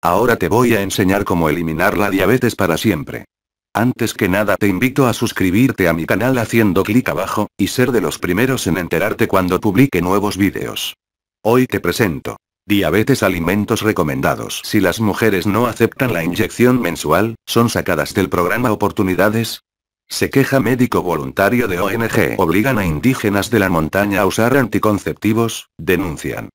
Ahora te voy a enseñar cómo eliminar la diabetes para siempre. Antes que nada te invito a suscribirte a mi canal haciendo clic abajo, y ser de los primeros en enterarte cuando publique nuevos vídeos. Hoy te presento. Diabetes alimentos recomendados. Si las mujeres no aceptan la inyección mensual, son sacadas del programa Oportunidades, se queja médico voluntario de ONG. Obligan a indígenas de la montaña a usar anticonceptivos, denuncian.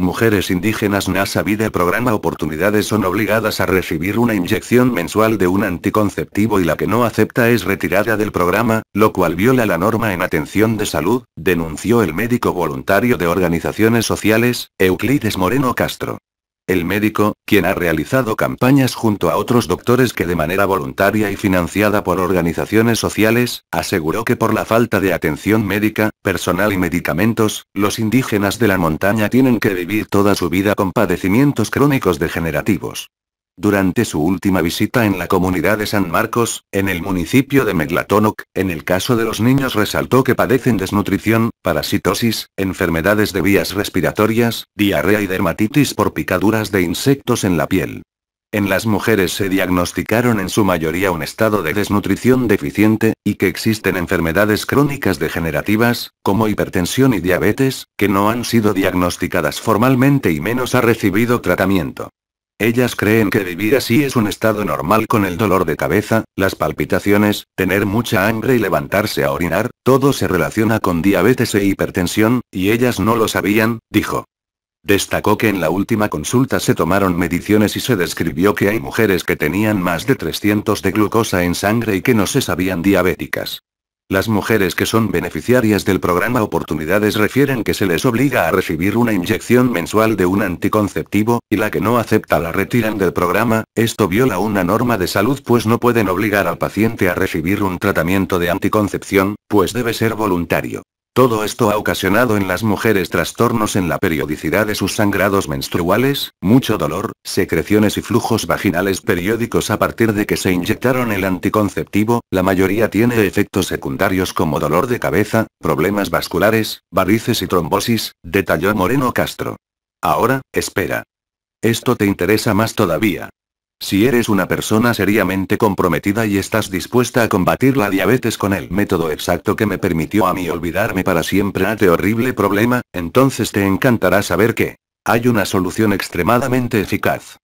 Mujeres indígenas NASA Vida Programa Oportunidades son obligadas a recibir una inyección mensual de un anticonceptivo y la que no acepta es retirada del programa, lo cual viola la norma en atención de salud, denunció el médico voluntario de organizaciones sociales, Euclides Moreno Castro. El médico, quien ha realizado campañas junto a otros doctores que de manera voluntaria y financiada por organizaciones sociales, aseguró que por la falta de atención médica, personal y medicamentos, los indígenas de la montaña tienen que vivir toda su vida con padecimientos crónicos degenerativos. Durante su última visita en la comunidad de San Marcos, en el municipio de Meglatonok, en el caso de los niños resaltó que padecen desnutrición, parasitosis, enfermedades de vías respiratorias, diarrea y dermatitis por picaduras de insectos en la piel. En las mujeres se diagnosticaron en su mayoría un estado de desnutrición deficiente, y que existen enfermedades crónicas degenerativas, como hipertensión y diabetes, que no han sido diagnosticadas formalmente y menos ha recibido tratamiento. Ellas creen que vivir así es un estado normal con el dolor de cabeza, las palpitaciones, tener mucha hambre y levantarse a orinar, todo se relaciona con diabetes e hipertensión, y ellas no lo sabían, dijo. Destacó que en la última consulta se tomaron mediciones y se describió que hay mujeres que tenían más de 300 de glucosa en sangre y que no se sabían diabéticas. Las mujeres que son beneficiarias del programa Oportunidades refieren que se les obliga a recibir una inyección mensual de un anticonceptivo, y la que no acepta la retiran del programa, esto viola una norma de salud pues no pueden obligar al paciente a recibir un tratamiento de anticoncepción, pues debe ser voluntario. Todo esto ha ocasionado en las mujeres trastornos en la periodicidad de sus sangrados menstruales, mucho dolor, secreciones y flujos vaginales periódicos a partir de que se inyectaron el anticonceptivo, la mayoría tiene efectos secundarios como dolor de cabeza, problemas vasculares, varices y trombosis, detalló Moreno Castro. Ahora, espera. Esto te interesa más todavía. Si eres una persona seriamente comprometida y estás dispuesta a combatir la diabetes con el método exacto que me permitió a mí olvidarme para siempre a este horrible problema, entonces te encantará saber que hay una solución extremadamente eficaz.